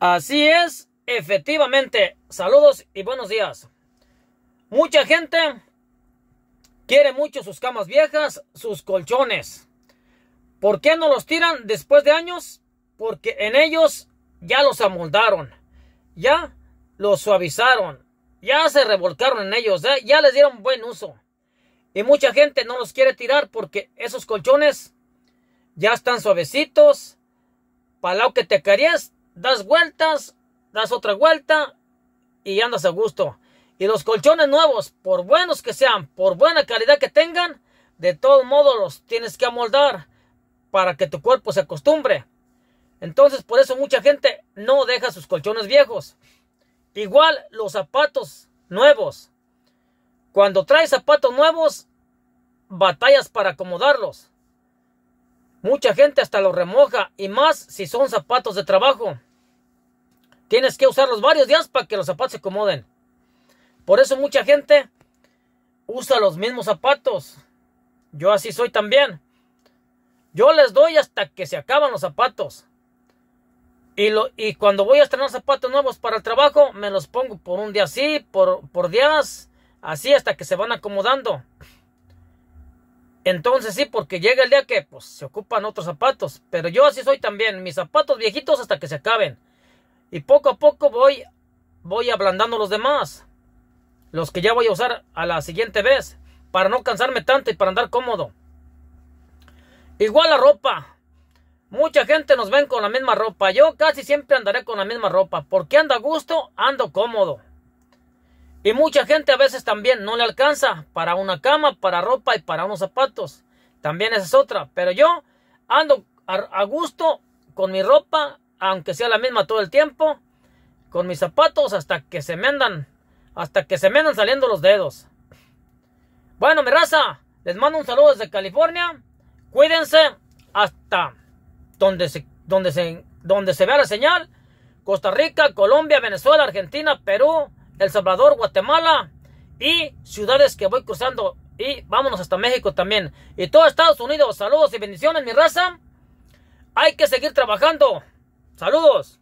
Así es, efectivamente. Saludos y buenos días. Mucha gente quiere mucho sus camas viejas, sus colchones. ¿Por qué no los tiran después de años? Porque en ellos ya los amoldaron, ya los suavizaron, ya se revolcaron en ellos, ¿eh? ya les dieron buen uso. Y mucha gente no los quiere tirar porque esos colchones ya están suavecitos. Para lo que te querías das vueltas, das otra vuelta y andas a gusto. Y los colchones nuevos, por buenos que sean, por buena calidad que tengan, de todos modos los tienes que amoldar para que tu cuerpo se acostumbre. Entonces, por eso mucha gente no deja sus colchones viejos. Igual los zapatos nuevos. Cuando traes zapatos nuevos, batallas para acomodarlos. Mucha gente hasta los remoja y más si son zapatos de trabajo. Tienes que usarlos varios días para que los zapatos se acomoden. Por eso mucha gente usa los mismos zapatos. Yo así soy también. Yo les doy hasta que se acaban los zapatos. Y, lo, y cuando voy a estrenar zapatos nuevos para el trabajo, me los pongo por un día así, por, por días así, hasta que se van acomodando. Entonces sí, porque llega el día que pues, se ocupan otros zapatos. Pero yo así soy también. Mis zapatos viejitos hasta que se acaben. Y poco a poco voy, voy ablandando los demás. Los que ya voy a usar a la siguiente vez. Para no cansarme tanto y para andar cómodo. Igual la ropa. Mucha gente nos ven con la misma ropa. Yo casi siempre andaré con la misma ropa. Porque ando a gusto, ando cómodo. Y mucha gente a veces también no le alcanza para una cama, para ropa y para unos zapatos. También esa es otra. Pero yo ando a, gusto con mi ropa aunque sea la misma todo el tiempo, con mis zapatos hasta que se mendan, hasta que se me saliendo los dedos. Bueno, mi raza, les mando un saludo desde California. Cuídense hasta donde se, donde se, donde se vea la señal. Costa Rica, Colombia, Venezuela, Argentina, Perú, El Salvador, Guatemala y ciudades que voy cruzando. Y vámonos hasta México también. Y todo Estados Unidos, saludos y bendiciones, mi raza. Hay que seguir trabajando. ¡Saludos!